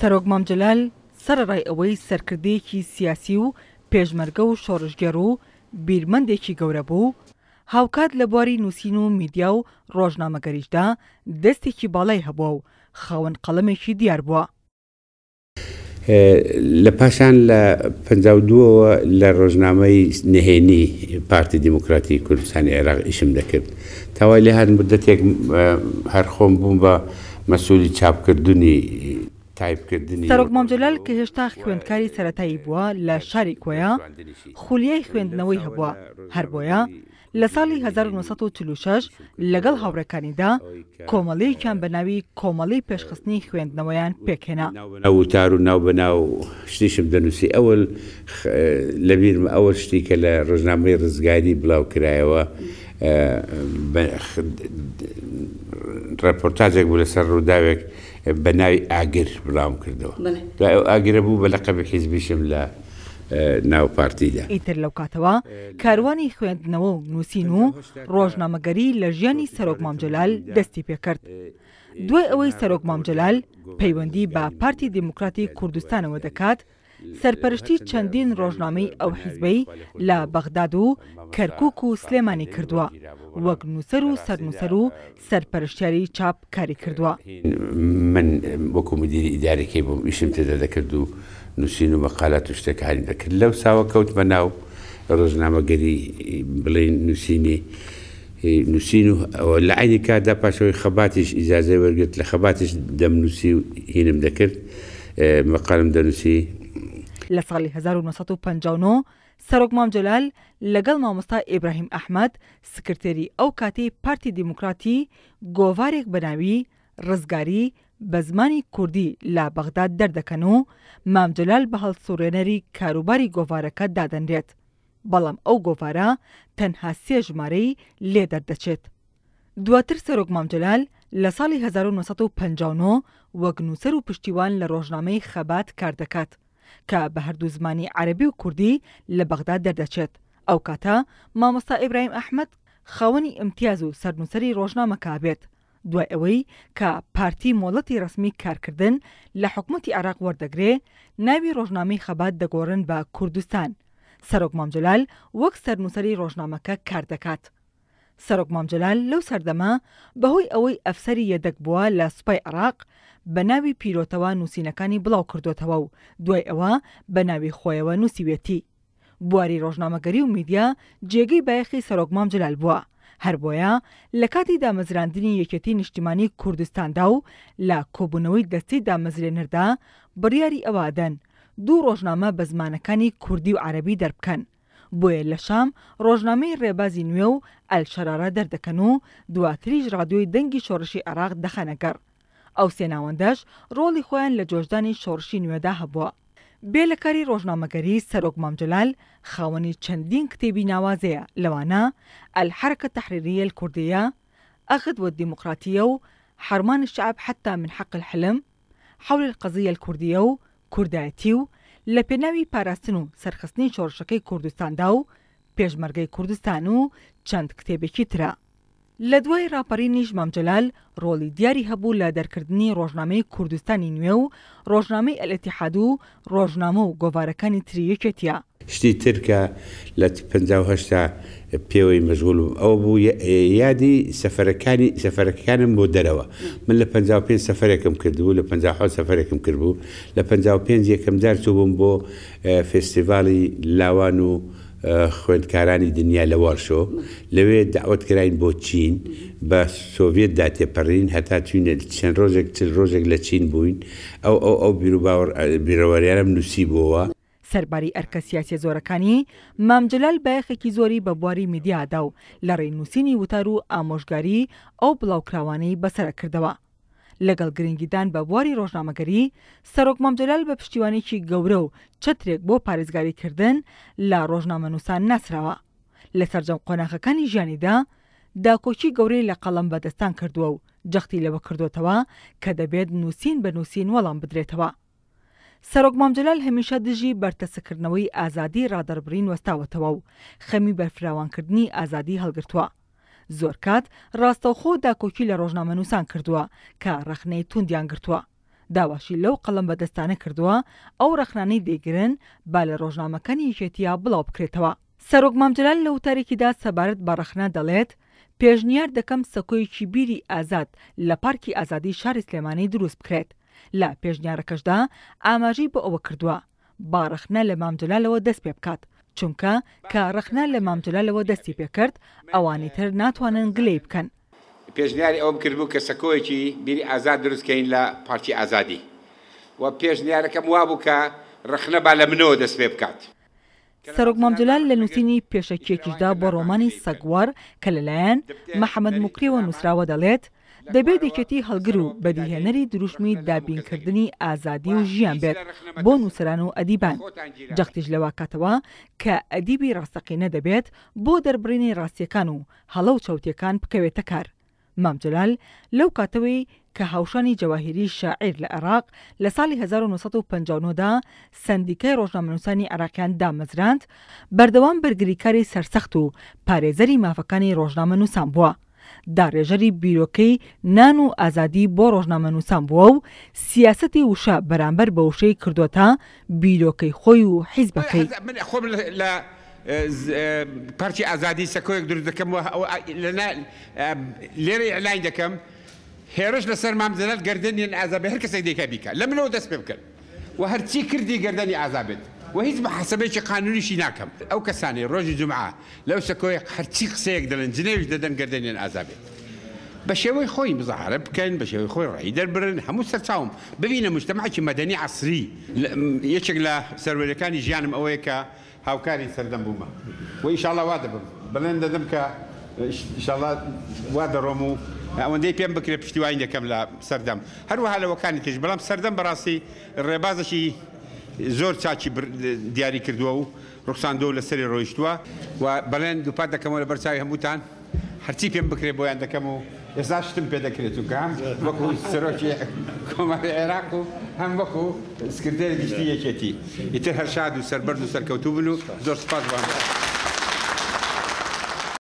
سەرۆک مامجلال سەرڕای ئەوەی سەرکردەیەکی سیاسی و پێشمەرگە و شۆڕژگەر و بیرمەندێکی گەورە بوو، هاوکات لە بواری نووسین و میدیا و ڕۆژنامەگەریشدا دەستێکی باڵای هەبووە و خاوەن قەڵەمێکی دیار بووە. لە پاشان لە پەوەوە لە ڕۆژنامەی نهێنی پارتی دیموکراتی کوردستانی عێراق ئیشم دەکرد. تاوای لێ هەر مدەتێک هەرخۆم بووم بە مەسوولی چاپکردنی تایبکردنی سەرۆک مامجلال کە هێشتا خوێندکاری سەتایی بووە لە شاری کۆیا خولیای خوێندنەوەی هەبووە هەر بۆیە لە ساڵی 1946 لەگەڵ هاوڕەکانیدا کۆمەڵیکیان بەناوی کۆمەڵی پێشخستنی خوێندنەوەیان پێکێنا ناوتار و ناو بەناو شتیشم دەنووسی ئەوەل لەبیرم ئەوە شتی کە لە ڕژنامەی ڕزگاری بڵاوکرایەوە ڕپۆرتاجێک بوو لەسەر ڕووداوێک بە ناوی ئاگر بڵام کردەوە ئاگرە بوو بە لەقە بە حیزبیشم لە ناوپارتیدا ئیتر لەو کاتەوە کاروانی خوێندنەوە و نووسین و ڕۆژنامەگەری لە ژیانی سەرۆک مامجلال دەستی پێکرد دوای ئەوەی سەرۆک مامجلال پەیوەندی بە پارتی دیموکراتی کوردستانەوە دەکات سەرپەرشتی چەندین ڕۆژنامەی ئەو حیزبەی لە بەغداد و کەرکک و سلێمانی کردووە وەک نووسەر و سەرنووسەر و سەرپەرشتیاری چاپ کاری کردووە من وەکو مدیری ئیدارێکی بۆم ئیشم تێدا دەکرد و نووسین و بەقالات و شتەکانی دەکرد لەو ساوە کەوت بە ناو ڕۆژنامەگەری بڵێن نووسینی. نووسین و ئەوە لە عینی کادا پاشەوەی خەباتیش ئیزازای وەرگرت لە خەباتیش دەمنووسی و هینم دەکرد مەقالم دەنووسی لە ساڵی 1950 سەرۆک مامجلال لەگەڵ مامۆستا ئیبراهیم ئەحمد سکرتێری ئەو کاتەی پارتی دیموکراتی گۆوارێک بەناوی ڕزگاری بە زمانی کوردی لا بەغداد دەردەکەن و مامجلال بە هەڵسوڕێنەری کاروباری گۆوارەکە دادەنرێت بەڵام ئەو گۆوارە تەنها سێ ژمارەی لێ دەردەچێت دواتر سەرۆک مامجلال لە ساڵی 1950 وەگنووسەر و پشتیوان لە ڕۆژنامەی خەبات کار دەکات کە بە هەردوو زمانی عەربی و کوردی لە بەغدا دەردەچێت ئەو کاتە مامۆستا ئیبراهیم ئەحمد خاوەنی ئەمتیاز و سەرنووسری ڕۆژنامەکابێت دوای ئەوەی کە پارتی مۆڵەتی ڕسمی کارکردن لە حکوومەتی عراق وەردەگرێ ناوی ڕۆژنامەی خەبات دەگۆڕن بە کوردستان سەرۆک مامجلال وەک سەرنووسری ڕۆژنامەکە کار دەکات. سەرۆک مامجلال لەو سەردەما بەهۆی ئەوەی ئەفسری یەدەک بووە لە سوپای عراق بە ناوی پیرۆتەوە نووسینەکانی بڵاو کردوتەوە و دوای ئەوە بە ناوی خۆیەوە نووسیوێتی بواری ڕۆژنامەگەری و میدیا جێگەی بایەخی سەرۆک مامجلال بووە هەر بۆیە لە کاتی دامەزراندنی یەکەتی نیشتیمانی کوردستاندا و لە کۆبوونەوەی دەستی دامەزرێنەردا بڕیاری ئەوادەن دوو ڕۆژنامە بە زمانەکانی کوردی و عربی دەربکەن بۆیە لە شام ڕۆژنامەی ڕێبازی نوێ و ئەلشەرارە دەردەکەن و دواتریش ڕادیۆی دەنگی شۆڕشی عراق دەخەنەگەڕ ئەو سێناوەندەش ڕۆڵی خۆیان لە جۆشدانی شۆڕشی نوێدا هەبووە بێ لە کاری ڕۆژنامەگەری سەرۆک مامجلال خاوەنی چەندین کتێبی ناوازەیە لەوانە ئەلحرکە تحریریە کوردەیە ئەخد وە دیموکراتیە و حرمان الشعب حتى من حق الحلم حول القضية الكردية و كرداتي و لە پێناوی پاراستن و سەرخستنی شۆڕشەکەی کوردستاندا و پێشمەرگەی کوردستان و چەند کتێبێکی ترە. لە دوای راپەرینیش مامجلال ڕۆلی دیاری هەبوو لە دەرکردنی ڕۆژنامەی کوردستانی نوێ و ڕۆژنامەی ئەلەتیحاد و ڕۆژنامە و گۆوارەکانی تریەکێتە. شتی ترکە لە 1950 پێوەی مەژغول و ئەو بوو یادی سەفەرەکانی سەفەرەکانم بۆ دەرەوە من لە 55 سەفەرێکم کردبوو لە 50 سەفەرێکم کردبوو لە 55 یەکەم دارچوو بووم بۆ فستیڤالی لاوان و خوێندکارانی دنیا لە وەرشۆ لەوێ داوت کراین بۆ چین بە سۆڤێت داتێپەڕین هەتا چینە چەند ڕۆژێک چل ڕۆژێک لە چین بووین ئەو ئەو ئەو بیرروباوەڕ بیرەوەریارم نووسی بووە سەرباری ئەرکە سیاسی زۆرەکانی مامجلال بایەخێکی زۆری بە بواری میدیادا و لە ڕێنووسینی وتار و ئامۆژگاری ئەو بڵاوکراوانەی بەسرە کردەوە. لەگەڵ گرنگیدان بە بواری ڕۆژنامەگەری سەرۆک مامجلال بە پشتیوانێکی گەورە و چترێک بۆ پارێزگاریکردن لە ڕۆژنامەنووسان ناسراوە. لە سەررجەم قۆناغەکانی ژیانیدا داکۆکی گەورەی لە قەڵم بەدەستان کردووە و جەختی لەوە کردوتەوە کە دەبێت نووسین بە نووسین وەڵام بدرێتەوە. سەرۆک مامجلال هەمیشە دژی بەرتەسەکردنەوەی ئازادی رادەربرین وەستاوەتەوە و خەمی بەرفراوانکردنی ئازادی هەڵگرتووە. زۆر کات ڕاستەوخۆ داکۆکی لە ڕۆژنامە نووسان کردووە کە ڕخنەی توندیان گرتووە. داواشی لەو قەڵم بەدەستانە کردووە ئەو ڕخنانەی دەیگرن با لە ڕۆژنامەکانی یشێتیا بڵاو بکرێتەوە. سەرۆک مامجلال لە وتارێکیدا سەبارەت بە ڕخنا دەڵێت، پێشنیار دەکەم سەکۆیکی بیری ئازاد لە پارکی ئازادی شاری سلێمانی دروست بکرێت لە پێشنیارەکەشدا ئاماژی بۆ ئەوە کردووە باڕخنە لە مامدولالەوە دەست پێ بکات چونکە کە ڕخنە لە مامدولالەوە دەستی پێکرد ئەوانی تر ناتوانن گلەی بکەن پێشنیاری ئەوم کردبوو کە سەکۆیەکی بیری ئازاد دروستکەین لە پارتی ئازادی و پێشنیارەکەم وا بوو کە ڕخنە با لە منەوە دەست پێ بکات. سەرۆک مامدولال لە نووسینی پێشەکێکیشدا بۆ ڕۆمانی سەگوار کە لەلایەن مەحەممەد مکریەوە نووسراوە دەڵێت دەبێت دەکەتی هەلگر و بەدیهێنەری دروشمی دابینکردنی ئازادی و ژیان بێت بۆ نووسران و ئەدیبان جەختیش لەوا کاتەوە کە ئەدیبی ڕاستەقینە دەبێت بۆ دەربڕینی ڕاستیەکان و هەڵە و چەوتەکان بکەوێتە کار مامجلال لەو کاتەوەی کە هاوشانی جەواهری شاعیر لە عێراق لە ساڵی 1950دا سندیکای ڕۆژنامەنووسانی عراکیان دامەزراند بەردەوام بەرگریکاری سەرسەخت و پارێزەری مافەکانی ڕۆژنامە نووسان بووە. داڕێژەری بیرۆکەی نان و ئازادی بۆ ڕۆژنامەنووسان بووە و سیاستی وشە بەرامبەر بە وشەی کردوەتە بیرۆکەی خۆی و حیزبەکەی لە پارتی ئازادی سەکۆیەک دروست دەکەم لێرە ئەلاین دەکەم هێرش لەسەر مامزەلات گردنیان ئازا بە هەر کەسێک دیکە بیکە لە منەوە دەست پێ بکەن و هەرچی کردی گردنی ئازابێت. و هیچ محاسبەیەکی قانونیشی ناکەم ئەو کەسانی ڕۆژی جمعا لەو سەکۆی هەرچی قسەیەک دەڵێن جنێویش دەدەن گردێنێن ئازابێت بە شێوەی خۆی مزارە بکەن بە شێوەی خۆی ڕێی دەربرن هەموو سەرچاوم ببینە مشتماکی مەدەنی عسری یەکێک لە سەرەرەکانی ژیانم ئەوەیە کە هاوکاری سەردەم بوومە و ئیشاڵە وا دەبم بڵێن دەدەم کە ئیشاڵات وندي دەڕۆم و ئەوەندەی پێم وين پشتیوانی دەکەم لە سەردەم هەروەها لەوەکانی تێژ سردم براسي الرباز شي زۆر چاچی دیاری کردووە و ڕخساندۆ لە سەری ڕۆیشتووە و بەڵێن دووپات دەکەمەوە لە بەرچاوی هەمووتان هەرچی پێم بکرێ بۆیان دەکەم و ئێستا شتم پێ دەکرێت و کام وەکو سەرۆکی کۆماری عێراق و هەم وەکو سکردێ گشتی یەکێتی ئیتر هەر شاد و سەربەر و سەرکەوتوو بن و زۆر سپاس وان.